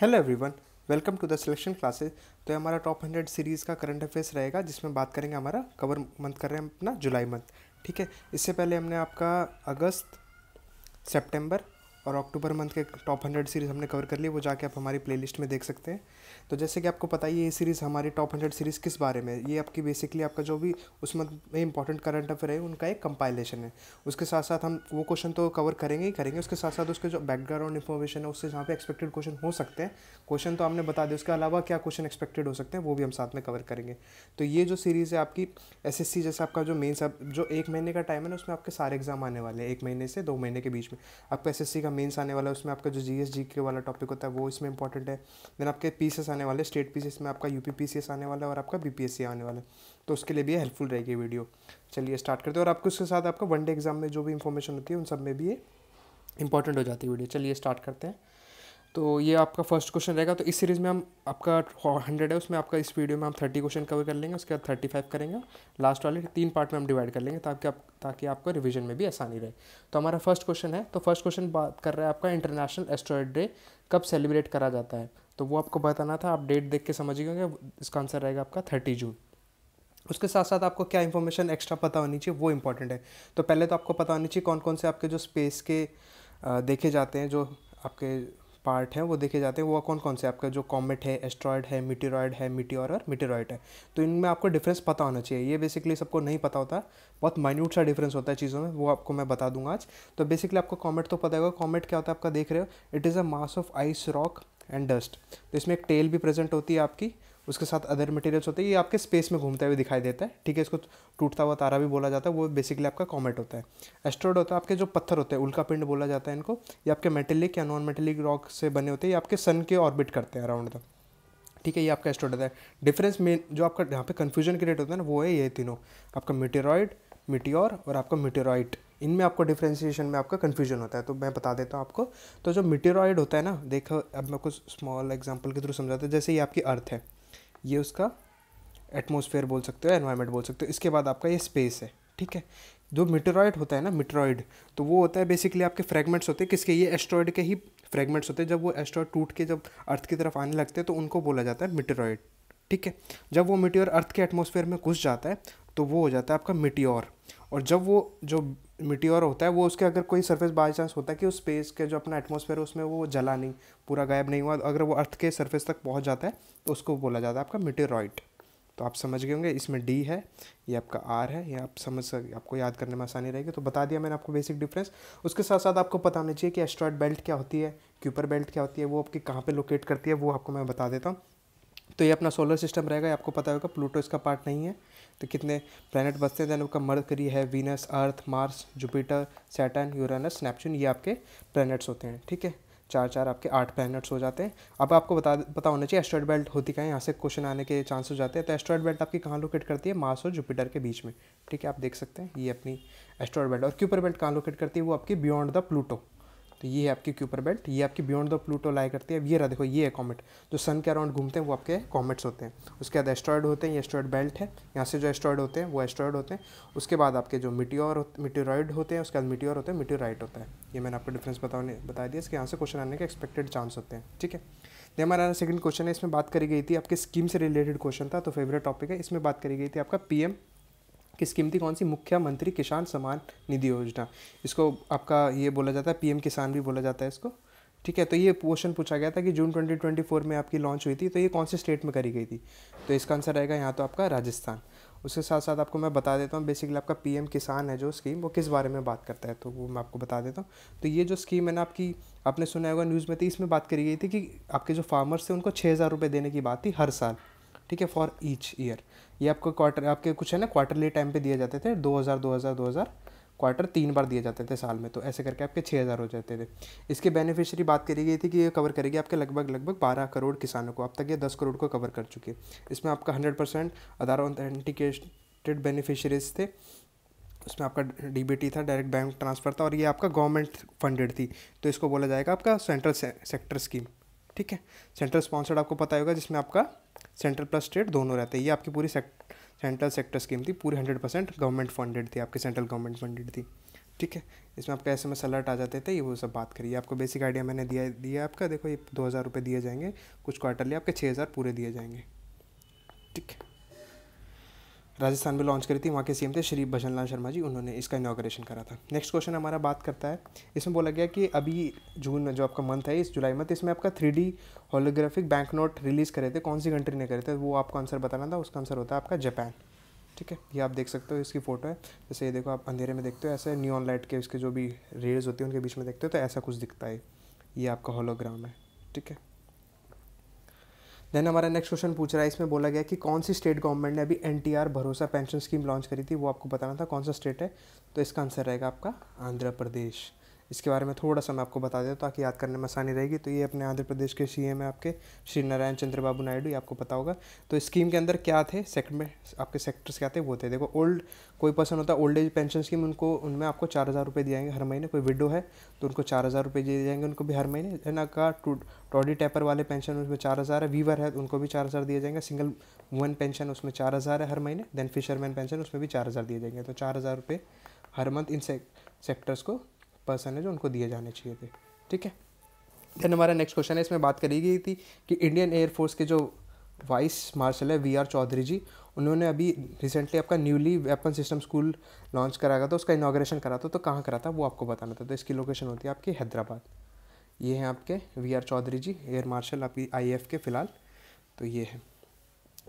hello everyone welcome to the selection classes तो ये हमारा टॉप हंड्रेड सीरीज़ का करंट अफेयर्स रहेगा जिसमें बात करेंगे हमारा कवर मंथ कर रहे हैं अपना जुलाई मंथ ठीक है इससे पहले हमने आपका अगस्त सितंबर और अक्टूबर मंथ के टॉप हंड्रेड सीरीज़ हमने कवर कर ली वो जाके आप हमारी प्लेलिस्ट में देख सकते हैं तो जैसे कि आपको पता ही ये सीरीज़ हमारी टॉप हंड्रेड सीरीज़ किस बारे में ये आपकी बेसिकली आपका जो भी उस मंथ में इंपॉर्टेंट करंट अफेयर है उनका एक कंपाइलेशन है उसके साथ साथ हम वो क्वेश्चन तो कवर करेंगे ही करेंगे उसके साथ साथ उसके जो बैकग्राउंड इन्फॉर्मेशन है उससे जहाँ पर एक्सपेक्टेड क्वेश्चन हो सकते हैं क्वेश्चन तो हमने बता दिया उसके अलावा क्या क्वेश्चन एक्सपेक्टेड हो सकते हैं वो भी हम साथ में कवर करेंगे तो ये जो सीरीज़ है आपकी एस एस जैसे आपका जो मेन सब जो एक महीने का टाइम है ना उसमें आपके सारे एग्जाम आने वाले हैं एक महीने से दो महीने के बीच में आपका एस का मेंस आने वाला है उसमें आपका जो जी एस जी के वाला टॉपिक होता है वो इसमें इंपॉर्टेंट है देन आपके पीसेस आने वाले स्टेट पीसेस में आपका U P P C S आने वाला है और आपका बी पी एस सी आने वाला है तो उसके लिए भी हेल्पफुल रहेगी वीडियो चलिए स्टार्ट करते हैं और आपको उसके साथ आपका वन डे एग्जाम में जो भी इंफॉर्मेशन होती है उन सब में भी ये इंपॉर्टेंट हो जाती है वीडियो चलिए स्टार्ट करते हैं तो ये आपका फर्स्ट क्वेश्चन रहेगा तो इस सीरीज़ में हम आपका हंड्रेड है उसमें आपका इस वीडियो में हम थर्टी क्वेश्चन कवर कर लेंगे उसके बाद थर्टी फाइव करेंगे लास्ट वाले तीन पार्ट में हम डिवाइड कर लेंगे ताकि आप ताकि आपको रिवीजन में भी आसानी रहे तो हमारा फर्स्ट क्वेश्चन है तो फर्स्ट क्वेश्चन बात कर रहा है आपका इंटरनेशनल एस्ट्रॉयड डे कब सेलिब्रेट करा जाता है तो वो आपको बताना था आप डेट देख के समझिएगा इसका आंसर रहेगा आपका थर्टी जून उसके साथ साथ आपको क्या इन्फॉर्मेशन एक्स्ट्रा पता होनी चाहिए वो इंपॉर्टेंट है तो पहले तो आपको पता होनी चाहिए कौन कौन से आपके जो स्पेस के देखे जाते हैं जो आपके पार्ट हैं वो देखे जाते हैं वो कौन कौन से आपका जो कॉमेट है एस्ट्रॉयड है मिटेरॉयड है मिटियोर और मिटेरॉयड है तो इनमें आपको डिफरेंस पता होना चाहिए ये बेसिकली सबको नहीं पता होता बहुत माइन्यूट सा डिफरेंस होता है चीज़ों में वो आपको मैं बता दूंगा आज तो बेसिकली आपको कॉमेट तो पता होगा कॉमेट क्या होता है आपका देख रहे हो it is a mass of ice rock and dust तो इसमें एक टेल भी प्रेजेंट होती है आपकी उसके साथ अदर मटेरियल्स होते हैं ये आपके स्पेस में घूमते हुए दिखाई देता है ठीक है इसको टूटता हुआ तारा भी बोला जाता है वो बेसिकली आपका कॉमेट होता है एस्ट्रॉयड होता है आपके जो पत्थर होते हैं उल्का पिंड बोला जाता है इनको ये आपके मेटेलिक या नॉन मेटेलिक रॉक से बने होते हैं ये आपके सन के ऑर्बिट करते हैं अराउंड द ठीक है ये आपका एस्ट्रॉइड होता है डिफरेंस मेन जो आपका यहाँ पे कन्फ्यूजन क्रिएट होता है ना वो है ये तीनों आपका मिटेरॉयड मिटियोर और आपका मिटेरॉइट इनमें आपको डिफ्रेंसिएशन में आपका कन्फ्यूजन होता है तो मैं बता देता हूँ आपको तो जो मिटेरॉयड होता है ना देखो अब मैं कुछ स्मॉल एग्जाम्पल के थ्रू समझाता हूँ जैसे ये आपकी अर्थ है ये उसका एटमोसफेयर बोल सकते हो एनवायरमेंट बोल सकते हो इसके बाद आपका ये स्पेस है ठीक है जो मिट्रॉयड होता है ना मिट्रॉयड तो वो होता है बेसिकली आपके फ्रेगमेंट्स होते हैं किसके ये एस्ट्रॉयड के ही फ्रेगमेंट्स होते हैं जब वो एस्ट्रॉयड टूट के जब अर्थ की तरफ आने लगते हैं तो उनको बोला जाता है मिट्रॉयड ठीक है जब वो मिट्योर अर्थ के एटमोसफेयर में घुस जाता है तो वो हो जाता है आपका मिट्योर और जब वो जो मिट्योर होता है वो उसके अगर कोई सरफेस बाई चांस होता है कि उस स्पेस के जो अपना एटमोसफेयर है उसमें वो जला नहीं पूरा गायब नहीं हुआ अगर वो अर्थ के सरफेस तक पहुंच जाता है तो उसको बोला जाता है आपका मिट्योरॉइड तो आप समझ गए होंगे इसमें डी है ये आपका आर है ये आप समझ सक आपको याद करने में आसानी रहेगी तो बता दिया मैंने आपको बेसिक डिफरेंस उसके साथ साथ आपको पता होना चाहिए कि एस्ट्रॉयड बेल्ट क्या होती है क्यूपर बेल्ट क्या होती है वो आपकी कहाँ पर लोकेट करती है वो आपको मैं बता देता हूँ तो ये अपना सोलर सिस्टम रहेगा आपको पता होगा प्लूटो इसका पार्ट नहीं है तो कितने प्लानट बचते हैं देन आपका करी है Venus Earth Mars Jupiter Saturn Uranus Neptune ये आपके प्लानट्स होते हैं ठीक है चार चार आपके आठ प्लानट्स हो जाते हैं अब आपको बता पता होना चाहिए एस्ट्रॉइड बेल्ट होती क्या है यहाँ से क्वेश्चन आने के चांस हो जाते हैं तो एस्ट्रॉइड बेल्ट आपकी कहाँ लोकेट करती है मार्स और जुपिटर के बीच में ठीक है आप देख सकते हैं ये अपनी एस्ट्रॉइड बेल्ट और क्यूपर बेल्ट कहाँ लोकेट करती है वो आपकी बियॉन्ड द प्लूटो तो ये है आपकी क्यूपर बेल्ट ये आपकी बियॉन्ड द प्लूटो लाई करती है अब ये रहा देखो ये है कॉमेट जो सन के अराउंड घूमते हैं वो आपके कॉमेट्स होते हैं उसके बाद एस्ट्रॉयड होते हैं ये एस्ट्रॉयड बेल्ट है यहाँ से जो एस्ट्रॉयड होते हैं वो एस्ट्रॉयड होते हैं उसके बाद आपके जो मिट्योर मिट्योराइड होते हैं उसके बाद मिट्योर होते हैं मिट्योराइट होता है ये मैंने आपको डिफ्रेंस बताने बता दिया इसके यहाँ से क्वेश्चन आने के एक्सपेक्टेड चांस होते हैं ठीक है ये हमारा सेकंड क्वेश्चन है इसमें बात करी गई थी आपके स्कीम से रिलेटेड क्वेश्चन था तो फेवरेट टॉपिक है इसमें बात करी गई थी आपका पीएम किस कीमती कौन सी मुख्यमंत्री किसान सम्मान निधि योजना इसको आपका ये बोला जाता है पीएम किसान भी बोला जाता है इसको ठीक है तो ये क्वेश्चन पूछा गया था कि जून 2024 में आपकी लॉन्च हुई थी तो ये कौन से स्टेट में करी गई थी तो इसका आंसर रहेगा यहाँ तो आपका राजस्थान उसके साथ साथ आपको मैं बता देता हूँ बेसिकली आपका पीएम किसान है जो स्कीम वो किस बारे में बात करता है तो वो मैं आपको बता देता हूँ तो ये जो स्कीम है ना आपकी आपने सुना होगा न्यूज़ में थी तो इसमें बात करी गई थी कि आपके जो फार्मर्स थे उनको छः हज़ार रुपये देने की बात थी हर साल ठीक है फॉर ईच ईयर ये आपको क्वार्टर आपके कुछ है ना क्वार्टरली टाइम पे दिए जाते थे दो हज़ार दो हज़ार दो हज़ार क्वार्टर तीन बार दिए जाते थे साल में तो ऐसे करके आपके छः हज़ार हो जाते थे इसके बेनिफिशियरी बात करी गई थी कि ये कवर करेगी आपके लगभग लगभग बारह करोड़ किसानों को अब तक ये दस करोड़ को कवर कर चुकी है इसमें आपका hundred percent Aadhaar authenticated beneficiaries थे उसमें आपका डीबीटी था डायरेक्ट बैंक ट्रांसफ़र था और ये आपका गवर्नमेंट फंडेड थी तो इसको बोला जाएगा आपका सेंट्रल से, सेक्टर स्कीम ठीक है सेंट्रल स्पॉन्सर्ड आपको पता होगा जिसमें आपका सेंट्रल प्लस स्टेट दोनों रहते हैं ये आपकी पूरी सेक्ट सेंट्रल सेक्टर स्कीम थी पूरी हंड्रेड परसेंट गवर्नमेंट फंडेड थी आपकी सेंट्रल गवर्नमेंट फंडेड थी ठीक है इसमें आपका ऐसे में सलर्ट आ जाते थे ये वो सब बात करिए आपको बेसिक आइडिया मैंने दिया दिया आपका देखो ये दो हज़ार रुपये दिए जाएंगे कुछ क्वार्टरली आपके छः हज़ार पूरे दिए जाएंगे ठीक है राजस्थान में लॉन्च करी थी वहाँ के सीएम थे श्री भजन लाल शर्मा जी उन्होंने इसका इनाग्रेशन करा था नेक्स्ट क्वेश्चन हमारा बात करता है इसमें बोला गया कि अभी जून में जो आपका मंथ है इस जुलाई में तो इसमें आपका three D holographic bank note release करे थे कौन सी कंट्री ने करे थे वो आपको आंसर बताना था उसका आंसर होता है आपका जापान ठीक है ये आप देख सकते हो इसकी फ़ोटो है जैसे ये देखो आप अंधेरे में देखते हो ऐसे न्यू लाइट के उसके जो भी रेड्स होती है उनके बीच में देखते हो तो ऐसा कुछ दिखता है ये आपका होलोग्राम है ठीक है देन हमारा नेक्स्ट क्वेश्चन पूछ रहा है इसमें बोला गया कि कौन सी स्टेट गवर्नमेंट ने अभी एन भरोसा पेंशन स्कीम लॉन्च करी थी वो आपको बताना था कौन सा स्टेट है तो इसका आंसर रहेगा आपका आंध्र प्रदेश इसके बारे में थोड़ा सा मैं आपको बता देता हूँ ताकि याद करने में आसानी रहेगी तो ये अपने आंध्र प्रदेश के सी है आपके श्री नारायण चंद्र बाबू नायडू ये आपको पता होगा तो स्कीम के अंदर क्या थे सेक्ट में आपके सेक्टर्स क्या थे वो थे देखो ओल्ड कोई पर्सन होता है ओल्ड एज पेंशन स्कीम उनको उनमें आपको चार हज़ार रुपये दिए हर महीने कोई विडो है तो उनको चार हज़ार रुपये दिए जाएंगे उनको भी हर महीने है ना का टॉडी टैपर वाले पेंशन उसमें चार हज़ार है वीवर है तो उनको भी चार हज़ार दिए जाएंगे सिंगल वुमन पेंशन उसमें चार हज़ार है हर महीने देन फिशरमैन पेंशन उसमें भी चार हज़ार दिए जाएंगे तो चार हज़ार रुपये हर मंथ इन सेक्टर्स को पर्सन है जो उनको दिए जाने चाहिए थे ठीक है देन हमारा नेक्स्ट क्वेश्चन है इसमें बात करी गई थी कि इंडियन एयरफोर्स के जो वाइस मार्शल है वी आर चौधरी जी उन्होंने अभी रिसेंटली आपका newly weapon system school launch करा था उसका इनाग्रेशन करा था तो कहाँ करा था वो आपको बताना था तो इसकी लोकेशन होती है आपकी हैदराबाद ये हैं आपके V R Chaudhary ji air marshal आपकी आई एफ के फ़िलहाल तो ये है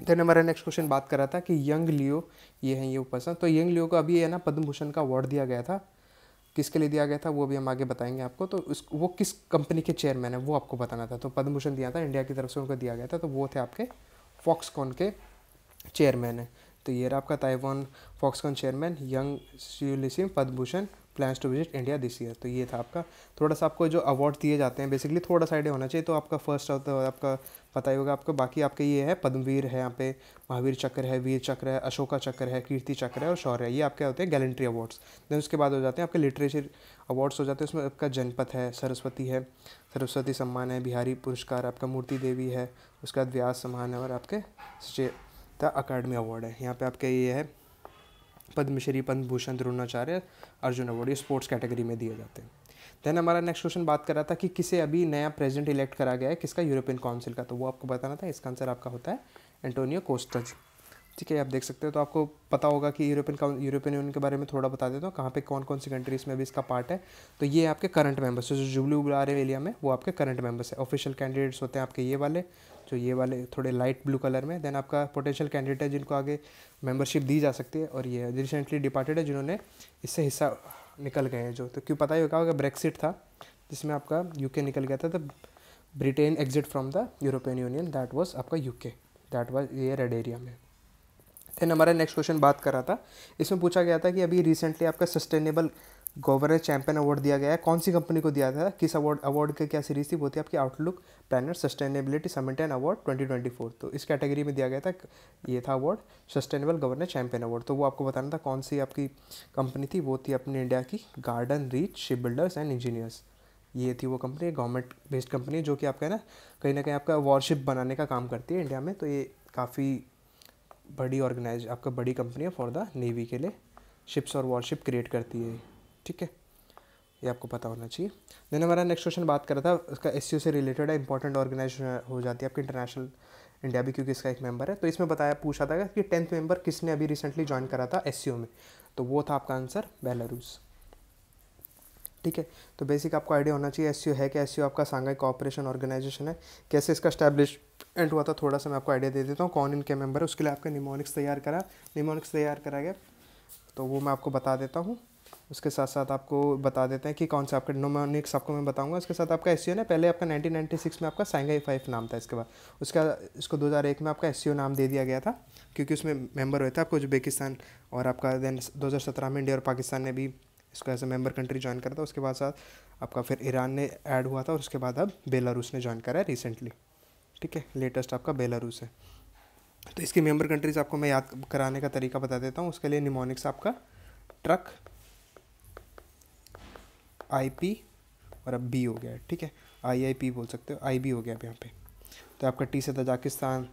देन हमारा नेक्स्ट क्वेश्चन बात कर रहा था कि यंग लियो ये हैं ये पर्सन तो यंग लियो को अभी है ना पद्म भूषण का अवार्ड दिया गया था किसके लिए दिया गया था वो भी हम आगे बताएंगे आपको तो उस वो किस कंपनी के चेयरमैन है वो आपको बताना था तो पद्म भूषण दिया था इंडिया की तरफ से उनको दिया गया था तो वो थे आपके फॉक्सकॉन के चेयरमैन है तो ये रहा आपका Taiwan Foxconn chairman Young Singh Padma Bhushan plans to visit India this year तो ये था आपका थोड़ा सा आपको जो अवार्ड दिए जाते हैं बेसिकली थोड़ा सा आइडिया होना चाहिए तो आपका फर्स्ट होता तो आपका पता ही होगा आपका बाकी आपके ये है पद्मवीर है यहाँ पे महावीर चक्र है वीर चक्र है अशोका चक्र है कीर्ति चक्र है और शौर्य ये आपके होते हैं गैलेंट्री अवार्ड्स देन उसके बाद हो जाते हैं आपके लिटरेचर अवार्ड्स हो जाते हैं उसमें आपका जनपथ है सरस्वती है सरस्वती सम्मान है बिहारी पुरस्कार आपका मूर्ति देवी है उसके बाद व्यास सम्मान है और आपके द अकाडमी अवार्ड है यहाँ पे आपके ये है पद्मश्री पद्म भूषण द्रोणाचार्य अर्जुन अवार्ड ये स्पोर्ट्स कैटेगरी में दिए जाते हैं देन हमारा नेक्स्ट क्वेश्चन बात कर रहा था कि किसे अभी नया प्रेजिडेंट इलेक्ट करा गया है किसका यूरोपियन काउंसिल का तो वो आपको बताना था इसका आंसर आपका होता है एंटोनियो कोस्टा जी ठीक है आप देख सकते हो तो आपको पता होगा कि यूरोपियन यूरोपियन यूनियन के बारे में थोड़ा बता देता हूँ कहाँ पे कौन कौन सी कंट्रीज़ में भी इसका पार्ट है तो ये आपके करंट मेंबर्स जो जुबली रहे एरिया में वो आपके करंट मेंबर्स है ऑफिशियल कैंडिडेट्स होते हैं आपके ये वाले जो ये वाले थोड़े लाइट ब्लू कलर में देन आपका पोटेंशियल कैंडिडेट है जिनको आगे मेंबरशिप दी जा सकती है और ये रिसेंटली डिपार्टेड है जिन्होंने इससे हिस्सा निकल गए हैं जो तो क्यों पता ही होगा अगर ब्रेक्सिट था जिसमें आपका यूके निकल गया था तो Britain exit from the European Union that was आपका यूके दैट वाज ये रेड एरिया में देन हमारा नेक्स्ट क्वेश्चन बात कर रहा था इसमें पूछा गया था कि अभी रिसेंटली आपका सस्टेनेबल गवर्नर चैंपियन अवार्ड दिया गया है कौन सी कंपनी को दिया था किस अवार्ड अवार्ड की क्या सीरीज थी वो थी आपकी Outlook Planner sustainability summit and award 2024 तो इस कैटेगरी में दिया गया था ये था award sustainable governor champion award तो वो आपको बताना था कौन सी आपकी कंपनी थी वो थी अपनी इंडिया की Garden Reach ship builders and engineers ये थी वो कंपनी गवर्नमेंट बेस्ड कंपनी जो कि आपका है ना कहीं ना कहीं आपका वॉरशिप बनाने का काम करती है इंडिया में तो ये काफ़ी बड़ी ऑर्गेनाइज आपका बड़ी कंपनी है फॉर द नेवी के लिए शिप्स और वॉरशिप क्रिएट करती है ठीक है ये आपको पता होना चाहिए देन हमारा नेक्स्ट क्वेश्चन बात कर रहा था उसका एस से रिलेटेड है इंपॉर्टेंट ऑर्गेनाइजेशन हो जाती है आपकी इंटरनेशनल इंडिया भी क्योंकि इसका एक मेंबर है तो इसमें बताया पूछा था कि टेंथ मेंबर किसने अभी रिसेंटली ज्वाइन करा था एस में तो वो था आपका आंसर बेलारूस ठीक है तो बेसिक आपको आइडिया होना चाहिए एस है क्या एस आपका सांघाई कॉपरेशन ऑर्गेनाइजेशन है कैसे इसका स्टैब्लिशमेंट हुआ था थोड़ा सा मैं आपको आइडिया दे देता हूँ कौन इनके मेंबर है उसके लिए आपका निमोनिक्स तैयार करा निमोनिक्स तैयार करा गया तो वो मैं आपको बता देता हूँ उसके साथ साथ आपको बता देते हैं कि कौन सा आपका नोमोनिक्स आपको मैं बताऊंगा उसके साथ आपका एस है पहले आपका 1996 में आपका साइंगाई फाइव नाम था इसके बाद उसका इसको 2001 में आपका एस नाम दे दिया गया था क्योंकि उसमें मेंबर हुए थे आपको उज्बेकिस्तान और आपका देन दो में इंडिया और पाकिस्तान ने भी इसको as a member country join करा था उसके बाद साथ आपका फिर ईरान ने ऐड हुआ था और उसके बाद अब बेलारूस ने ज्वाइन करा है रिसेंटली ठीक है लेटेस्ट आपका बेलारूस है तो इसकी मेम्बर कंट्रीज़ आपको मैं याद कराने का तरीका बता देता हूँ उसके लिए निमोनिक्स आपका ट्रक आई पी और अब बी हो गया ठीक है आई आई पी बोल सकते हो आई बी हो गया अब यहाँ पे तो आपका टी से तजाकिस्तान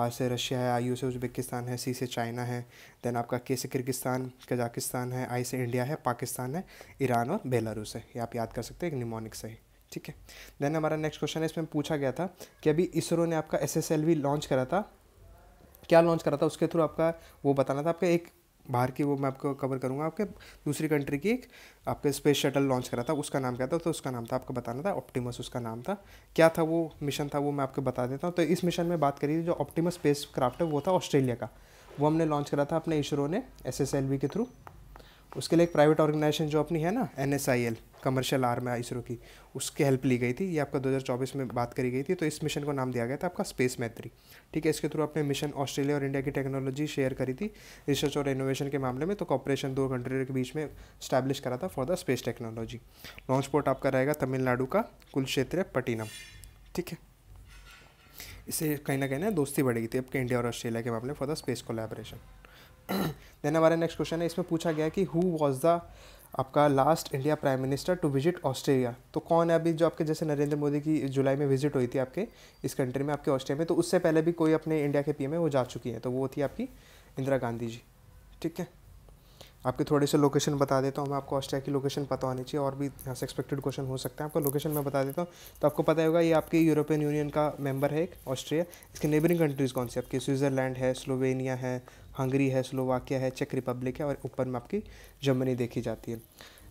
आर से रशिया है आई यू से उज्बेकिस्तान है सी से चाइना है देन आपका के से किर्गिस्तान कजाकिस्तान है आई से इंडिया है पाकिस्तान है ईरान और बेलारूस है ये आप याद कर सकते हैं एक निमोनिक से ही ठीक है देन हमारा नेक्स्ट क्वेश्चन है इसमें पूछा गया था कि अभी इसरो ने आपका एस लॉन्च करा था क्या लॉन्च करा था उसके थ्रू आपका वो बताना था आपका एक बाहर की वो मैं आपको कवर करूँगा आपके दूसरी कंट्री की एक आपके स्पेस शटल लॉन्च करा था उसका नाम क्या था तो उसका नाम था आपको बताना था ऑप्टिमस उसका नाम था क्या था वो मिशन था वो मैं आपको बता देता हूँ तो इस मिशन में बात थी जो ऑप्टिमस स्पेस क्राफ्ट है वो था ऑस्ट्रेलिया का वो हमने लॉन्च करा था अपने इसरो ने एस के थ्रू उसके लिए एक प्राइवेट ऑर्गेनाइजेशन जो अपनी है ना N S I L commercial arm है इसरो की उसकी हेल्प ली गई थी ये आपका 2024 में बात करी गई थी तो इस मिशन को नाम दिया गया था आपका स्पेस मैत्री ठीक है इसके थ्रू आपने मिशन ऑस्ट्रेलिया और इंडिया की टेक्नोलॉजी शेयर करी थी रिसर्च और इनोवेशन के मामले में तो कॉपरेशन दो कंट्री के बीच में स्टैब्लिश करा था for the space technology launch port आपका रहेगा तमिलनाडु का कुल क्षेत्र पटिनम ठीक है इससे कहीं ना कहीं ना दोस्ती बढ़ेगी थी आपके इंडिया और ऑस्ट्रेलिया के मामले for the space collaboration then हमारा नेक्स्ट क्वेश्चन है इसमें पूछा गया कि हु वॉज द आपका last India prime minister to visit Australia तो कौन है अभी जो आपके जैसे नरेंद्र मोदी की जुलाई में विजिट हुई थी आपके इस कंट्री में आपके ऑस्ट्रेलिया में तो उससे पहले भी कोई अपने इंडिया के पीएम है वो जा चुकी हैं तो वो थी आपकी इंदिरा गांधी जी ठीक है आपके थोड़े से लोकेशन बता देता हूँ मैं आपको ऑस्ट्रेलिया की लोकेशन पता होनी चाहिए और भी यहाँ से एक्सपेक्टेड क्वेश्चन हो सकता है आपको लोकेशन मैं बता देता हूँ तो आपको पता होगा ये आपकी यूरोपियन यूनियन का मेंबर है एक ऑस्ट्रिया इसके नेबरिंग कंट्रीज़ कौन सी आपकी स्विट्ज़रलैंड है स्लोवेनिया है हंगरी है स्लोवाकिया है चेक रिपब्लिक है और ऊपर में आपकी जर्मनी देखी जाती है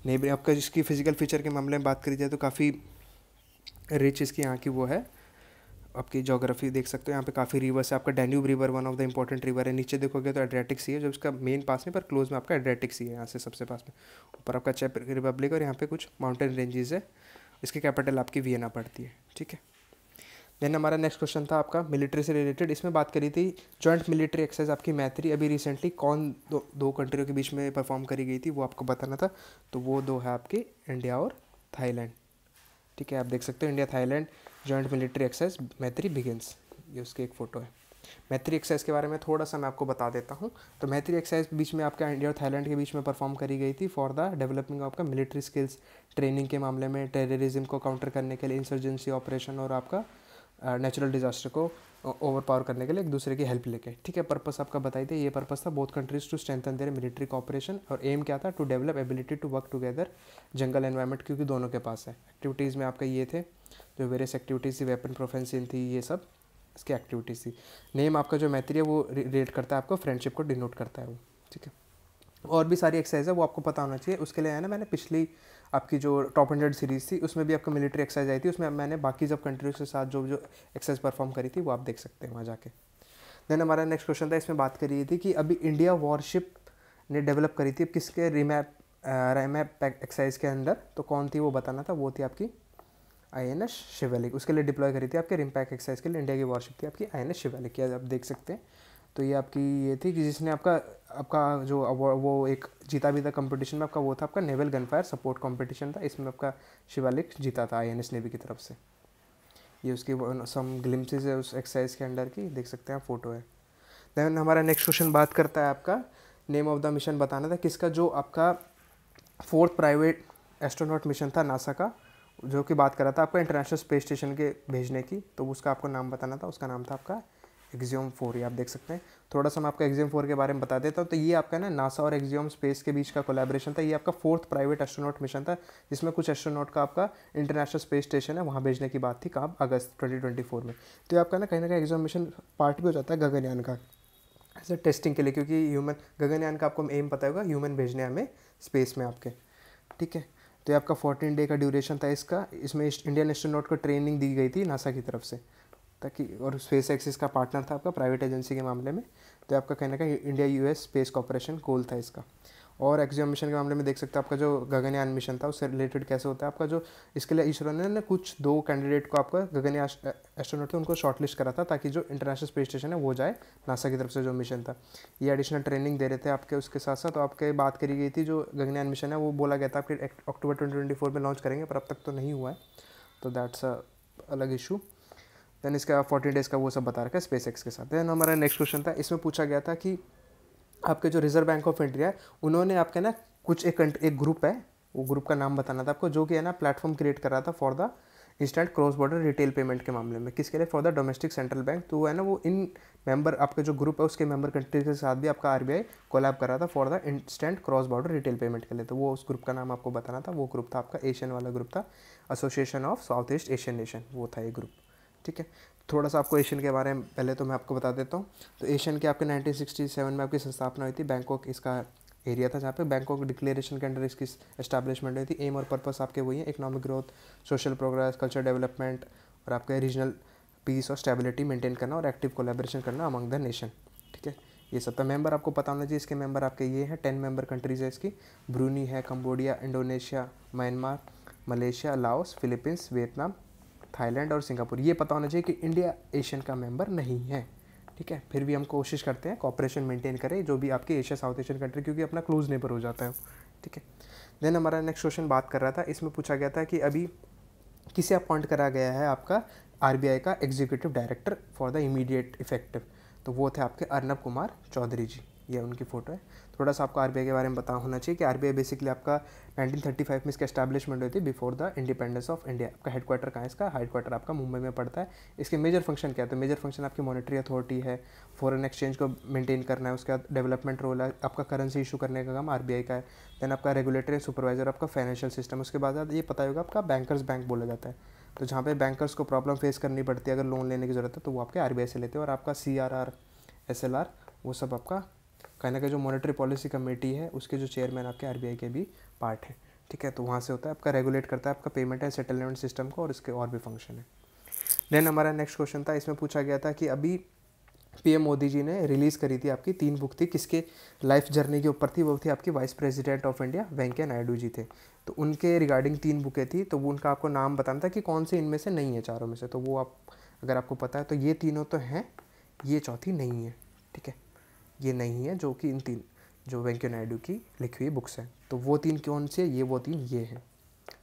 नेबर आपका जिसकी फ़िज़िकल फीचर के मामले में बात करी जाए तो काफ़ी रिच इसकी यहाँ की वो है आपकी जोग्राफी देख सकते हो यहाँ पे काफ़ी रिवर्स है आपका Danube river one of the important river है नीचे देखोगे तो एड्रेटिक सी है जो इसका मेन पास नहीं पर क्लोज में आपका एड्रेटिक सी है यहाँ से सबसे पास में ऊपर आपका चेक रिपब्लिक और यहाँ पे कुछ माउंटेन रेंजेस है इसकी कैपिटल आपकी वियना पड़ती है ठीक है देन हमारा नेक्स्ट क्वेश्चन था आपका मिलिट्री से रिलेटेड इसमें बात करी थी जॉइंट मिलिट्री एक्सरसाइज आपकी मैत्री अभी रिसेंटली कौन दो दो कंट्रियों के बीच में परफॉर्म करी गई थी वो आपको बताना था तो वो दो है आपकी इंडिया और थाईलैंड ठीक है आप देख सकते हो India Thailand joint military exercise Maitri begins ये उसकी एक फ़ोटो है मैत्री एक्सरसाइज के बारे में थोड़ा सा मैं आपको बता देता हूँ तो मैत्री एक्सरसाइज बीच में आपका इंडिया और थाईलैंड के बीच में परफॉर्म करी गई थी फॉर द डेवलपिंग आपका मिलिट्री स्किल्स ट्रेनिंग के मामले में टेररिज्म को काउंटर करने के लिए इंसर्जेंसी ऑपरेशन और आपका नेचुरल डिजास्टर को ओवर पावर करने के लिए एक दूसरे की हेल्प लेके ठीक है पर्पस आपका बताई थे ये पर्पस था both countries to strengthen their military cooperation और एम क्या था to develop ability to work together jungle environment क्योंकि दोनों के पास है एक्टिविटीज़ में आपका ये थे जो वेरियस एक्टिविटीज़ थी वेपन प्रोफेंसिन थी ये सब इसकी एक्टिविटीज़ थी नेम आपका जो मैत्री है वो रिलेट करता है आपको फ्रेंडशिप को डिनोट करता है वो ठीक है और भी सारी एक्सरसाइज है वो आपको पता होना चाहिए उसके लिए है ना मैंने पिछली आपकी जो टॉप हंड्रेड सीरीज़ थी उसमें भी आपका मिलिट्री एक्सरसाइज आई थी उसमें मैंने बाकी सब कंट्रीज के साथ जो जो एक्सरसाइज परफॉर्म करी थी वो आप देख सकते हैं वहाँ जाके देन हमारा नेक्स्ट क्वेश्चन था इसमें बात करी थी कि अभी इंडिया वॉरशिप ने डेवलप करी थी किसके रिमैप रेमैप एक्सरसाइज के अंदर तो कौन थी वो बताना था वो थी आपकी आई एन एस शिवालिक उसके लिए डिप्लॉय करी थी आपके रिमपैक एक्सरसाइज के लिए इंडिया की वॉरशिप थी आपकी आई एन एस शिवालिक आप देख सकते हैं तो ये आपकी ये थी कि जिसने आपका आपका जो वो एक जीता भी था कंपटीशन में आपका वो था आपका naval gun fire support competition था इसमें आपका शिवालिक जीता था आई एन एस नेवी की तरफ से ये उसकी सम ग्लिम्सिस है उस एक्सरसाइज के अंडर की देख सकते हैं आप फोटो है देन हमारा नेक्स्ट क्वेश्चन बात करता है आपका नेम ऑफ द मिशन बताना था किसका जो आपका फोर्थ प्राइवेट एस्ट्रोनॉट मिशन था नासा का जो कि बात कर रहा था आपका इंटरनेशनल स्पेस स्टेशन के भेजने की तो उसका आपको नाम बताना था उसका नाम था आपका एग्जियोम फोर ये आप देख सकते हैं थोड़ा सा मैं आपको एग्जियोम फोर के बारे में बता देता हूँ तो ये आपका ना नासा और एग्जियोम स्पेस के बीच का कोलेब्रेशन था ये आपका फोर्थ प्राइवेट एस्ट्रोनॉट मिशन था जिसमें कुछ एस्ट्रोनॉट का आपका इंटरनेशनल स्पेस स्टेशन है वहाँ भेजने की बात थी कहाँ अगस्त ट्वेंटी ट्वेंटी फोर में तो ये आपका ना कहीं ना कहीं एग्जाम मिशन पार्ट भी हो जाता है गगनयान का एज टेस्टिंग के लिए क्योंकि ह्यूमन गगनयान का आपको एम पता होगा ह्यूमन भेजने हमें स्पेस में आपके ठीक है तो ये आपका फोर्टीन डे का ड्यूरेशन था इसका इसमें इंडियन एस्ट्रोनॉट को ट्रेनिंग दी गई थी नासा की तरफ से ताकि और स्पेस एक्सिस का पार्टनर था आपका प्राइवेट एजेंसी के मामले में तो आपका कहना का India US space cooperation goal था इसका और एक्सियम मिशन के मामले में देख सकते हो आपका जो गगनयान मिशन था उससे रिलेटेड कैसे होता है आपका जो इसके लिए इसरो ने ना कुछ दो कैंडिडेट को आपका गगनयान एस्ट्रोनॉट थे उनको शॉर्टलिस्ट करा था ताकि जो इंटरनेशनल स्पेस स्टेशन है वो जाए नासा की तरफ से जो मिशन था ये एडिशनल ट्रेनिंग दे रहे थे आपके उसके साथ साथ तो आपके बात करी गई थी जो गगनयान मिशन है वो बोला गया था आपके अक्टूबर ट्वेंटी में लॉन्च करेंगे पर अब तक तो नहीं हुआ है तो दैट्स अ अलग इशू देन इसका फोर्टीन डेज़ का वो सब बता रखा है स्पेस एक्स के साथ देन हमारा नेक्स्ट क्वेश्चन था इसमें पूछा गया था कि आपके जो रिजर्व बैंक ऑफ इंडिया है उन्होंने आपके ना कुछ एक एक ग्रुप है वो ग्रुप का नाम बताना था आपको जो कि है ना प्लेटफॉर्म क्रिएट कर रहा था for the instant cross border retail payment के मामले में किसके लिए for the domestic central bank तो है ना वो इन मेंबर आपके जो ग्रुप है उसके मेंबर कंट्रीज के साथ भी आपका आरबीआई कोलैब कर रहा था for the instant cross border retail payment के लिए तो वो उस ग्रुप का नाम आपको बताना था वो ग्रुप था आपका एशियन वाला ग्रुप था Association of South East Asian nation वो था ये ग्रुप ठीक है थोड़ा सा आपको एशियन के बारे में पहले तो मैं आपको बता देता हूँ तो एशियन के आपके 1967 में आपकी संस्थापना हुई थी बैंकॉक इसका एरिया था जहाँ पे बैंकॉक डिक्लेरेशन के अंडर इसकी इस्टेब्लिशमेंट हुई थी एम और पर्पस आपके वही है economic growth social progress culture development और आपका रीजनल पीस और स्टेबिलिटी मेंटेन करना और एक्टिव कोलेब्रेशन करना अमंग द नेशन ठीक है ये सब था तो मेंबर आपको पता होना चाहिए इसके मेंबर आपके ये हैं टेन मेंबर कंट्रीज़ है इसकी ब्रूनी है Cambodia Indonesia Myanmar Malaysia Laos Philippines Vietnam Thailand और सिंगापुर ये पता होना चाहिए कि इंडिया एशियन का मेंबर नहीं है ठीक है फिर भी हम कोशिश करते हैं कॉपरेशन मेंटेन करें जो भी आपकी एशिया साउथ एशियन कंट्री क्योंकि अपना क्लोज नेबर हो जाता है ठीक है देन हमारा नेक्स्ट क्वेश्चन बात कर रहा था इसमें पूछा गया था कि अभी किसे अपॉइंट करा गया है आपका आर का executive director for the immediate effective तो वो थे आपके अर्नब कुमार चौधरी जी ये उनकी फ़ोटो है थोड़ा सा आपको आर के बारे में पता होना चाहिए कि आर बेसिकली आपका 1935 में इसका स्टैब्लिशमेंट हुई थी before the independence of India आपका हेडक्वार्टर कहाँ है इसका हेडक्वार्टर आपका मुंबई में पड़ता है इसके मेजर फंक्शन क्या है तो मेजर फंक्शन आपकी मॉनिटरी अथॉरिटी है फॉरेन एक्सचेंज को मेंटेन करना है उसके बाद डेवलपमेंट रोल है आपका करेंसी इशू करने का काम आर का है देन आपका रेगुलेटरी सुपरवाइजर आपका फाइनेंशियल सिस्टम उसके बाद ये पता होगा आपका बैंकर्स बैंक बोला जाता है तो जहाँ पे बैंकर्स को प्रॉब्लम फेस करनी पड़ती है अगर लोन लेने की ज़रूरत है तो वो आपके आर से लेते हैं और आपका C R R S L R वो सब आपका कहीं ना कहीं जो मॉनेटरी पॉलिसी कमेटी है उसके जो चेयरमैन आपके आर के भी पार्ट हैं ठीक है तो वहाँ से होता है आपका रेगुलेट करता है आपका पेमेंट है सेटलमेंट सिस्टम का और इसके और भी फंक्शन है देन हमारा नेक्स्ट क्वेश्चन था इसमें पूछा गया था कि अभी पीएम मोदी जी ने रिलीज़ करी थी आपकी तीन बुक थी किसके लाइफ जर्नी के ऊपर थी वो थी आपकी vice president of India Venkaiah Naidu ji थे तो उनके रिगार्डिंग तीन बुकें थी तो वो उनका आपको नाम बताना था कि कौन से इनमें से नहीं है चारों में से तो वो आप अगर आपको पता है तो ये तीनों तो हैं ये चौथी नहीं है ठीक है ये नहीं है जो कि इन तीन जो वेंकैया नायडू की लिखी हुई बुक्स हैं तो वो तीन कौन सी है ये वो तीन ये हैं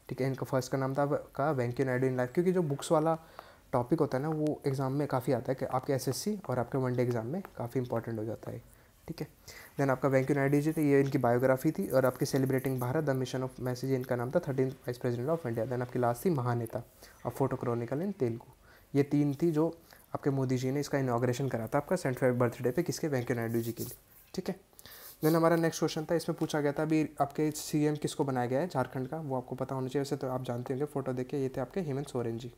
ठीक है इनका फर्स्ट का नाम था का वेंकैया नायडू इन लाइफ क्योंकि जो बुक्स वाला टॉपिक होता है ना वो एग्ज़ाम में काफ़ी आता है कि आपके एस और आपके वनडे एग्ज़ाम में काफ़ी इंपॉर्टेंट हो जाता है ठीक है देन आपका वेंकैया नायडू जी थे ये इनकी बायोग्राफी थी और आपके celebrating Bharat the mission of message इनका नाम था thirteen vice president of India then आपकी लास्ट थी महानेता और फोटो क्रॉनिकल इन तेलुगू ये तीन थी जो आपके मोदी जी ने इसका इनाग्रेशन करा था आपका सेंट बर्थडे पे किसके वेंकैया नायडू जी के लिए ठीक है देन हमारा नेक्स्ट क्वेश्चन था इसमें पूछा गया था अभी आपके सीएम किसको बनाया गया है झारखंड का वो आपको पता होना चाहिए वैसे तो आप जानते होंगे फोटो देख के ये थे आपके हेमंत सोरेन जी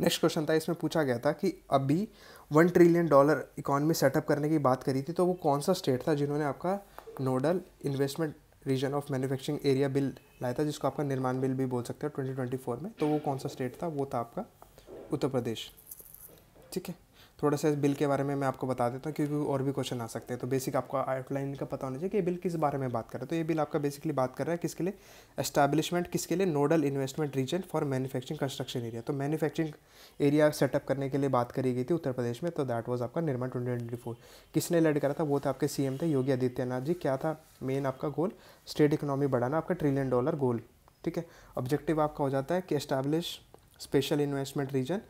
नेक्स्ट क्वेश्चन था इसमें पूछा गया था कि अभी one trillion dollar economy setup करने की बात करी थी तो वो कौन सा स्टेट था जिन्होंने आपका nodal investment region of manufacturing area bill लाया था जिसको आपका निर्माण बिल भी बोल सकते हो ट्वेंटी ट्वेंटी फोर में तो वो कौन सा स्टेट था वो था आपका उत्तर प्रदेश ठीक है थोड़ा सा इस बिल के बारे में मैं आपको बता देता हूँ क्योंकि और भी क्वेश्चन आ सकते हैं तो बेसिक आपको आउटलाइन का पता होना चाहिए कि ये बिल किस बारे में बात कर रहा है तो ये बिल आपका बेसिकली बात कर रहा है किसके लिए एस्टैब्लिशमेंट किसके लिए nodal investment region for manufacturing construction area तो मैनुफैक्चरिंग एरिया सेटअप करने के लिए बात करी गई थी उत्तर प्रदेश में तो दैट वॉज आपका निर्माण ट्वेंटी फोर किसने लड़ करा था वो था आपके सी थे योगी आदित्यनाथ जी क्या था मेन आपका गोल स्टेट इकोनॉमी बढ़ाना आपका ट्रिलियन डॉलर गोल ठीक है ऑब्जेक्टिव आपका हो जाता है कि establish special investment region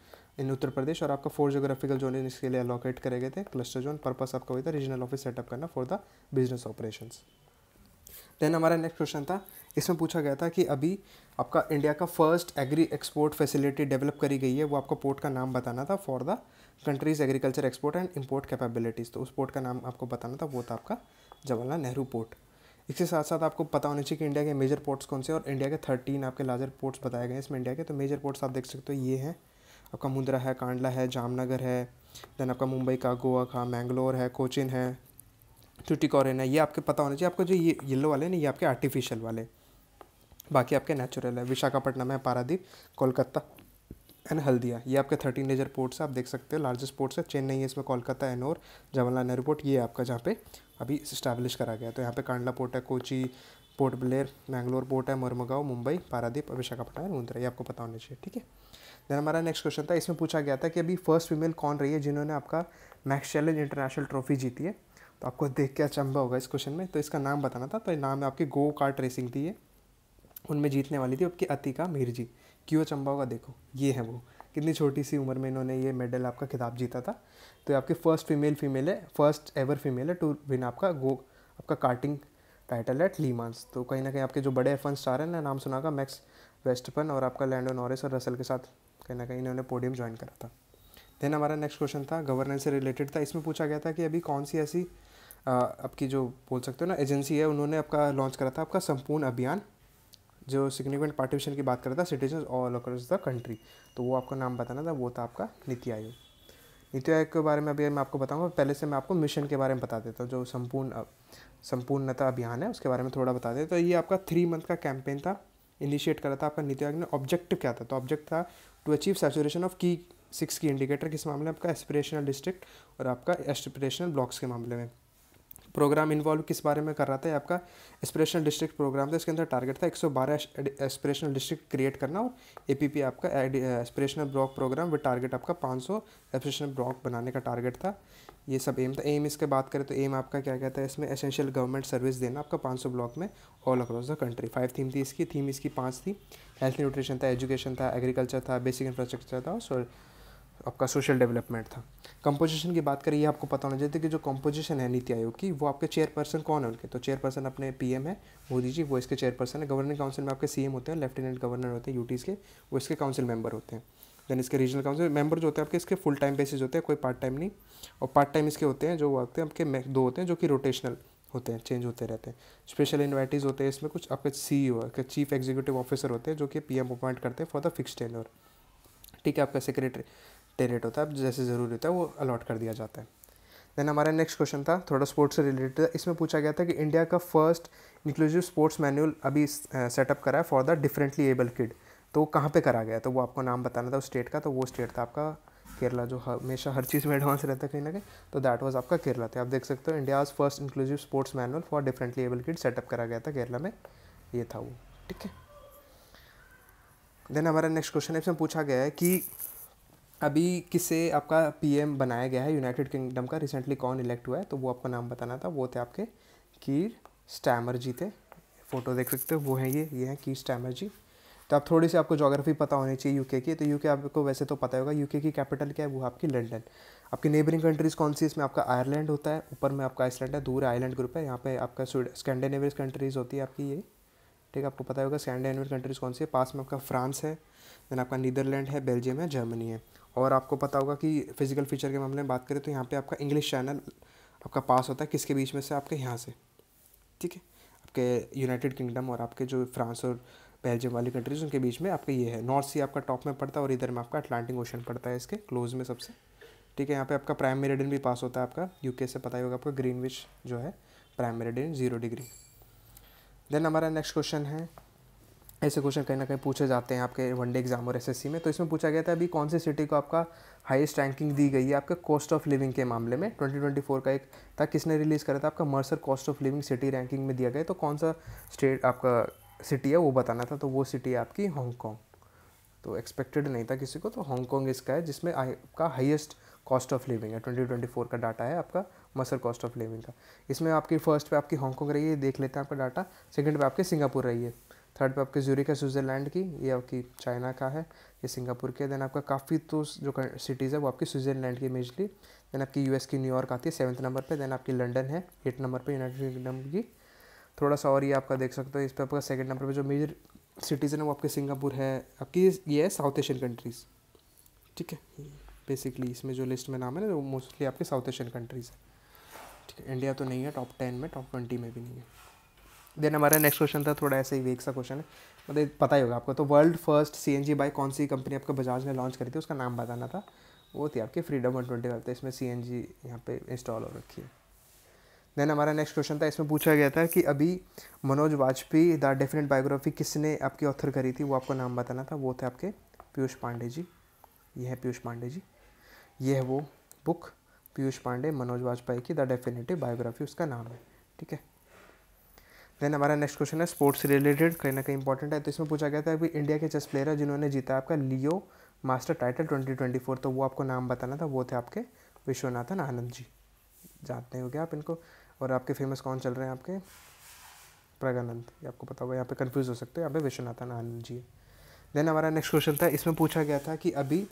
in Uttar Pradesh और आपका फोर जोग्राफिकल जोन इसके लिए अलोकेट करे गए थे क्लस्टर जोन पर्पस आपका हुआ था रीजनल ऑफिस सेटअप करना for the business operation then हमारा नेक्स्ट क्वेश्चन था इसमें पूछा गया था कि अभी आपका इंडिया का first agri export facility develop करी गई है वो आपको पोर्ट का नाम बताना था for the countries agriculture export and import capabilities तो उस पोर्ट का नाम आपको बताना था वो था आपका जवाहरलाल नेहरू पोर्ट इसके साथ साथ आपको पता होना चाहिए कि इंडिया के मेजर पोर्ट्स कौन से और इंडिया के थर्टीन आपके लार्जर पोर्ट्स बताए गए हैं इसमें इंडिया के तो मेजर पोर्ट्स आप देख सकते हो ये हैं आपका मुंद्रा है कांडला है जामनगर है देन आपका मुंबई का गोवा का मैंगलोर है कोचिन है टूटिकॉरिन है ये आपके पता होना चाहिए आपको जो ये येलो वाले ना ये आपके आर्टिफिशियल वाले बाकी आपके नेचुरल है विशाखापट्टनम है पारादीप कोलकाता एंड हल्दिया ये आपके थर्टीन लेजर पोर्ट्स है आप देख सकते हो लार्जेस्ट पोर्ट्स है चेन्नई है इसमें कोलकाता एनोर जवाहरलाल नेहरू पोर्ट ये आपका जहाँ पे अभी इस्टेब्लिश करा गया तो यहाँ पे कांडला पोर्ट है Kochi port Blair Mangalore port है मरमगांव मुंबई पारादीप और विशाखापट्टनम मुंद्रा ये आपको पता होना चाहिए ठीक है देन हमारा नेक्स्ट क्वेश्चन था इसमें पूछा गया था कि अभी फर्स्ट फीमेल कौन रही है जिन्होंने आपका मैक्स चैलेंज इंटरनेशनल ट्रॉफी जीती है तो आपको देख के अचंबा होगा इस क्वेश्चन में तो इसका नाम बताना था तो नाम है आपकी गो कार्ट रेसिंग थी ये उनमें जीतने वाली थी आपकी अतिका मीर जी क्यों अचंबा होगा देखो ये है वो कितनी छोटी सी उम्र में इन्होंने ये मेडल आपका खिताब जीता था तो ये आपकी फ़र्स्ट फीमेल फीमेल है फर्स्ट एवर फीमेल है टू विन आपका गो आपका कार्टिंग टाइटल एट लीमांस तो कहीं ना कहीं आपके जो बड़े एफ वन स्टार हैं ना नाम सुना का मैक्स वेस्टपन और आपका लैंडो नॉरिस और रसल के साथ कहीं ना कहीं इन्होंने पोडियम ज्वाइन करा था देन हमारा नेक्स्ट क्वेश्चन था गवर्नेंस से रिलेटेड था इसमें पूछा गया था कि अभी कौन सी ऐसी आपकी जो बोल सकते हो ना एजेंसी है उन्होंने आपका लॉन्च करा था आपका संपूर्ण अभियान जो सिग्निफिकेंट पार्टिशन की बात कर रहा था citizen all across the country तो वो आपका नाम बताना था वो था आपका नीति आयोग नीति आयोग के बारे में अभी मैं आपको बताऊँगा पहले से मैं आपको मिशन के बारे में बता देता हूँ जो संपूर्ण संपूर्णता अभियान है उसके बारे में थोड़ा बता देता तो ये आपका थ्री मंथ का कैंपेन था इनिशिएट करा था आपका नीति आयोग ने ऑब्जेक्टिव क्या था तो ऑब्जेक्ट था to achieve saturation of key six key indicator किस मामले में आपका एस्पिरेशनल डिस्ट्रिक्ट और आपका एस्पिरेशनल ब्लॉक्स के मामले में प्रोग्राम इन्वॉल्व किस बारे में कर रहा था आपका एस्परेशनल डिस्ट्रिक्ट प्रोग्राम था इसके अंदर टारगेट था 112 एस्पिरेशनल डिस्ट्रिक्ट क्रिएट करना और एपीपी आपका aspirational block programme with target आपका 500 एस्परेशनल ब्लॉक बनाने का टारगेट था ये सब एम था एम इसके बात करें तो एम आपका क्या कहता है इसमें एसेंशियल गवर्नमेंट सर्विस देना आपका सौ ब्लॉक में all across the country five theme थी इसकी थीम इसकी पाँच थी हेल्थ न्यूट्रिशन था एजुकेशन था एग्रीकल्चर था बेसिक इंफ्रास्ट्रक्चर था और आपका सोशल डेवलपमेंट था कंपोजिशन की बात करें ये आपको पता होना चाहिए कि जो कंपोजिशन है नीति आयोग की वो आपके चेयरपर्सन कौन है उनके तो चेयरपर्सन अपने पीएम है मोदी जी वो इसके चेयरपर्सन है गवर्निंग काउंसिल में आपके सीएम होते हैं लेफ्टिनेंट गवर्नर होते हैं यूटीज़ के वो इसके काउंसिल मेंबर होते हैं देन इसके रीजनल काउंसिल मेंबर जो होते हैं आपके इसके फुल टाइम बेसिस होते हैं कोई पार्ट टाइम नहीं और पार्ट टाइम इसके होते हैं जो आपके आपके दो होते हैं जो कि रोटेशनल होते हैं चेंज होते रहते हैं स्पेशल इन्वाइटीज़ होते हैं इसमें कुछ आपके सी ओ e आपके चीफ एग्जीक्यूटिव ऑफिसर होते हैं जो कि पी एम अपॉइंट करते हैं फॉर द फिक्स टेनर ठीक है आपका सेक्रेटरी डे रेट होता है जैसे ज़रूरी होता है वो अलॉट कर दिया जाता है देन हमारा नेक्स्ट क्वेश्चन था थोड़ा स्पोर्ट्स से रिलेटेड इसमें पूछा गया था कि इंडिया का फर्स्ट इंक्लूसिव स्पोर्ट्स मैनुअल अभी सेटअप करा है for the differently able kid तो वो कहाँ पर करा गया तो वो आपको नाम बताना था उस स्टेट का तो वो स्टेट था आपका केरला जो हमेशा हर चीज़ में एडवांस रहता है कहीं ना कहीं तो दैट वाज आपका केरला था आप देख सकते हो India's first inclusive sports manual for differently able kid setup करा गया था केरला में ये था वो ठीक है देन हमारा नेक्स्ट क्वेश्चन इसमें पूछा गया है कि अभी किसे आपका पीएम बनाया गया है यूनाइटेड किंगडम का रिसेंटली कौन इलेक्ट हुआ है तो वो आपको नाम बताना था वो थे आपके कीर स्टैमर जी थे फ़ोटो देख सकते हो वो हैं ये ये हैं कीर स्टैमर जी तो आप थोड़ी सी आपको जोग्राफी पता होनी चाहिए यूके की तो यूके आपको वैसे तो पता होगा यूके की कैपिटल क्या है वो आपकी लंडन आपकी नेबरिंग कंट्रीज़ कौन सी इसमें आपका आयरलैंड होता है ऊपर में आपका आइसलैंड है दूर आइलैंड ग्रुप है यहाँ पे आपका स्कैंडिनेवियस कंट्रीज़ होती है आपकी ये ठीक है आपको पता होगा स्कैंडिनेवियन कंट्रीज़ कौन सी है पास में आपका फ्रांस है देन आपका नीदरलैंड है बेल्जियम है जर्मनी है और आपको पता होगा कि फ़िज़िकल फ़ीचर के मामले में बात करें तो यहाँ पे आपका इंग्लिश चैनल आपका पास होता है किसके बीच में से आपके यहाँ से ठीक है आपके यूनाइटेड किंगडम और आपके जो फ्रांस और बेल्जियम वाली कंट्रीज उनके बीच में आपका ये है नॉर्थ सी आपका टॉप में पड़ता है और इधर में आपका अटलांटिक ओशन पड़ता है इसके क्लोज में सबसे ठीक है यहाँ पे आपका प्राइम मेरिडियन भी पास होता है आपका यूके से पता ही होगा आपका ग्रीनविच जो है prime meridian zero degree then हमारा नेक्स्ट क्वेश्चन है ऐसे क्वेश्चन कहीं ना कहीं पूछे जाते हैं आपके वनडे एग्जाम और एसएससी में तो इसमें पूछा गया था अभी कौन सी सिटी को आपका हाईएस्ट रैंकिंग दी गई है आपके कॉस्ट ऑफ लिविंग के मामले में 2024 का एक था किसने रिलीज़ करा था आपका Mercer cost of living city ranking में दिया गया तो कौन सा स्टेट आपका सिटी है वो बताना था तो वो सिटी है आपकी हांगकॉन्ग तो एक्सपेक्टेड नहीं था किसी को तो हांगकॉन्ग इसका है जिसमें आपका हाईएस्ट कॉस्ट ऑफ लिविंग है 2024 का डाटा है आपका मसल कॉस्ट ऑफ लिविंग का इसमें आपकी फर्स्ट पे आपकी हांगकॉन्ग रही है देख लेते हैं आपका डाटा सेकंड पे आपके सिंगापुर रही है थर्ड पे आपके जूरिक है स्विट्ज़रलैंड की ये आपकी चाइना का है ये सिंगापुर के देन आपका काफ़ी तो जो सिटीज़ है वो आपकी स्विट्ज़रलैंड की मेजली देन आपकी यूएस की न्यूयॉर्क आती है सेवन्थ नंबर पे देन आपकी लंडन है एट नंबर पे यूनाइटेड किंगडम की थोड़ा सा और ये आपका देख सकते हो इस पर आपका सेकेंड नंबर पर जो मेजर सिटीज़ हैं वो आपके सिंगापुर है आपकी ये है साउथ एशियन कंट्रीज़ ठीक है बेसिकली इसमें जो लिस्ट में नाम है ना वो मोस्टली आपके साउथ एशियन कंट्रीज़ है ठीक है इंडिया तो नहीं है टॉप टेन में टॉप ट्वेंटी में भी नहीं है देन हमारा नेक्स्ट क्वेश्चन था थोड़ा ऐसे ही वेक सा क्वेश्चन है मतलब पता ही होगा आपको तो world first C N G by कौन सी कंपनी आपका बजाज ने लॉन्च करी थी उसका नाम बताना था वो थी आपके फ्रीडम वन ट्वेंटी फाइव इसमें सी एन जी यहाँ पर इंस्टॉल हो रखी है देन हमारा नेक्स्ट क्वेश्चन था इसमें पूछा गया था कि अभी Manoj Vajpayee the definite biography किसने आपकी ऑथर करी थी वो आपको नाम बताना था वो थे आपके पीयूष पांडे जी ये है पीयूष पांडे जी ये है वो बुक पीयूष पांडे मनोज वाजपेयी की द डेफिनेटिव बायोग्राफी उसका नाम है ठीक है देन हमारा नेक्स्ट क्वेश्चन है स्पोर्ट्स रिलेटेड कहीं ना कहीं इंपॉर्टेंट है तो इसमें पूछा गया था अभी इंडिया के चेस प्लेयर है जिन्होंने जीता आपका Leo master title twenty twenty four तो वो आपको नाम बताना था वो थे आपके विश्वनाथन आनंद जी जानते हो गया आप इनको और आपके फेमस कौन चल रहे हैं आपके प्रगानंद ये आपको पता होगा यहाँ पे कन्फ्यूज हो सकते हो यहाँ पे विश्वनाथन आनंद जी देन हमारा नेक्स्ट क्वेश्चन था इसमें पूछा गया था कि अभी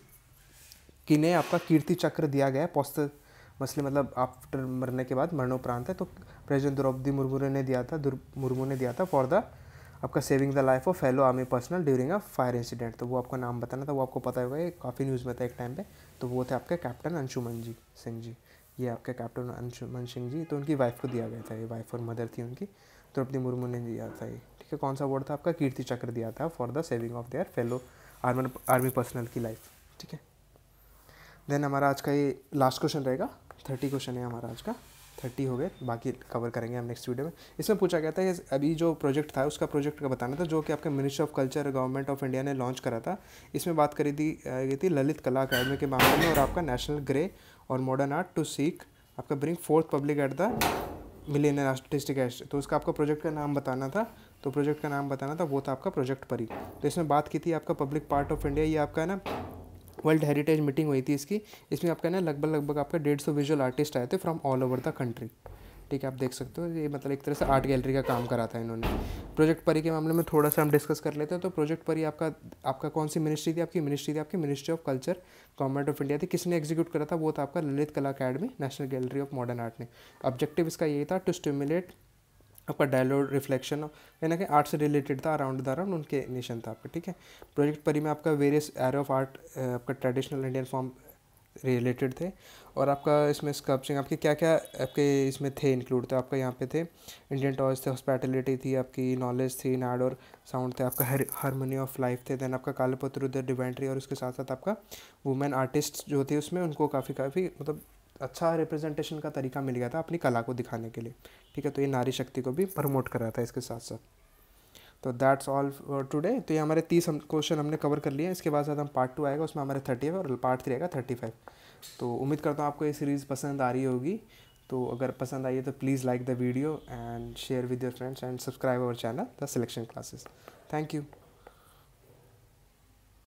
किन्हें आपका कीर्ति चक्र दिया गया है पोस्त मसले मतलब आफ्टर मरने के बाद मरणोपरांत है तो प्रेजेंट द्रौपदी मुर्मू ने दिया था मुर्मू ने दिया था फॉर द आपका saving the life of fellow army personnel during a fire incident तो वो आपका नाम बताना था वो आपको पता होगा ये काफ़ी न्यूज़ में था एक टाइम पे तो वो थे आपके कैप्टन अंशुमन जी सिंह जी ये आपके कैप्टन अंशुमन सिंह जी तो उनकी वाइफ को दिया गया था ये वाइफ और मदर थी उनकी द्रौपदी मुर्मू ने दिया था ये ठीक है कौन सा अवार्ड था आपका कीर्ति चक्र दिया था for the saving of their fellow army personnel की लाइफ ठीक है देन हमारा आज का ये लास्ट क्वेश्चन रहेगा थर्टी क्वेश्चन है हमारा आज का थर्टी हो गए बाकी कवर करेंगे हम नेक्स्ट वीडियो में इसमें पूछा गया था कि अभी जो प्रोजेक्ट था उसका प्रोजेक्ट का बताना था जो कि आपके ministry of culture government of India ने लॉन्च करा था इसमें बात करी दी गई थी ललित कला अकादमी के मामले में और आपका नेशनल ग्रे और मॉडर्न आर्ट टू सीख आपका bring forth public at the million artistic एस्ट तो उसका आपका प्रोजेक्ट का नाम बताना था तो प्रोजेक्ट का नाम बताना था वो था आपका प्रोजेक्ट परी तो इसमें बात की थी आपका पब्लिक पार्ट ऑफ इंडिया ये आपका है ना वर्ल्ड हेरिटेज मीटिंग हुई थी इसकी इसमें आपका ना लगभग लगभग आपका डेढ़ सौ विजुअल आर्टिस्ट आए थे from all over the country ठीक है आप देख सकते हो ये मतलब एक तरह से आर्ट गैलरी का काम करा था इन्होंने प्रोजेक्ट परी के मामले में थोड़ा सा हम डिस्कस कर लेते हैं तो प्रोजेक्ट परी आपका आपका कौन सी मिनिस्ट्री थी आपकी मिनिस्ट्री थी आपकी ministry of culture government of India थी किसने एग्जीक्यूट करा था वो था आपका Lalit Kala academy national gallery of modern art ने ऑब्जेक्टिव इसका यही था टू स्टिमुलेट आपका डायलॉग रिफ्लेक्शन यानी कि आर्ट से रिलेटेड था अराउंड द अराउंड उनके निशन था आपका ठीक है प्रोजेक्ट परी में आपका वेरियस एरे ऑफ आर्ट आपका ट्रेडिशनल इंडियन फॉर्म रिलेटेड थे और आपका इसमें स्कल्पचरिंग आपके क्या क्या आपके इसमें थे इंक्लूड थे आपका यहाँ पे थे इंडियन टॉयज थे हॉस्पिटलिटी थी आपकी नॉलेज थी नाड और साउंड थे आपका हर हारमोनी ऑफ लाइफ थे देन आपका कालपत्र डिवेंट्री और उसके साथ साथ आपका वुमेन आर्टिस्ट जो थे उसमें उनको काफ़ी काफ़ी मतलब अच्छा रिप्रेजेंटेशन का तरीका मिल गया था अपनी कला को दिखाने के लिए ठीक है तो ये नारी शक्ति को भी प्रमोट कर रहा था इसके साथ साथ तो दैट्स ऑल टुडे तो ये हमारे तीस हम क्वेश्चन हमने कवर कर लिए इसके बाद हम पार्ट टू आएगा उसमें हमारे थर्टी और पार्ट थ्री आएगा थर्टी फाइव तो उम्मीद करता हूँ आपको ये सीरीज़ पसंद आ रही होगी तो अगर पसंद आई है तो please like the video and share with your friends and subscribe our channel the selection classes thank you